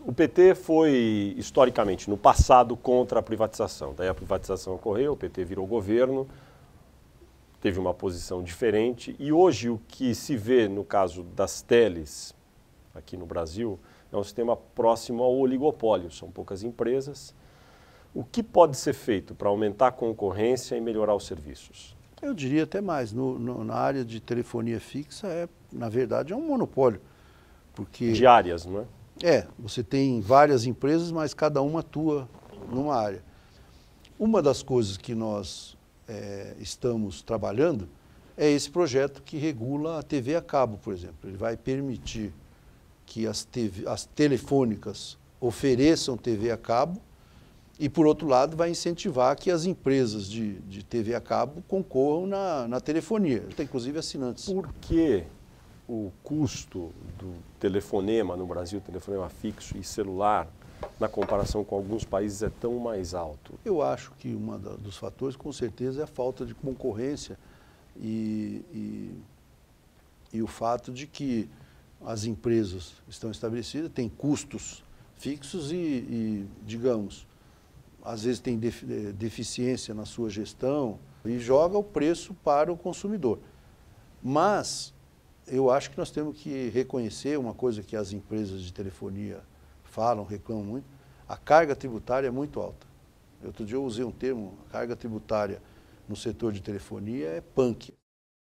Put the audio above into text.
O PT foi, historicamente, no passado, contra a privatização. Daí a privatização ocorreu, o PT virou governo, teve uma posição diferente. E hoje o que se vê no caso das teles aqui no Brasil é um sistema próximo ao oligopólio. São poucas empresas. O que pode ser feito para aumentar a concorrência e melhorar os serviços? Eu diria até mais. No, no, na área de telefonia fixa, é, na verdade, é um monopólio. Porque, de áreas, não é? É, você tem várias empresas, mas cada uma atua numa área. Uma das coisas que nós é, estamos trabalhando é esse projeto que regula a TV a cabo, por exemplo. Ele vai permitir que as, TV, as telefônicas ofereçam TV a cabo e, por outro lado, vai incentivar que as empresas de, de TV a cabo concorram na, na telefonia. Tem, inclusive, assinantes. Por quê? o custo do telefonema no Brasil, telefonema fixo e celular, na comparação com alguns países, é tão mais alto? Eu acho que um dos fatores, com certeza, é a falta de concorrência e, e, e o fato de que as empresas estão estabelecidas, têm custos fixos e, e digamos, às vezes tem é, deficiência na sua gestão e joga o preço para o consumidor. Mas eu acho que nós temos que reconhecer uma coisa que as empresas de telefonia falam, reclamam muito, a carga tributária é muito alta. Outro dia eu usei um termo, a carga tributária no setor de telefonia é punk.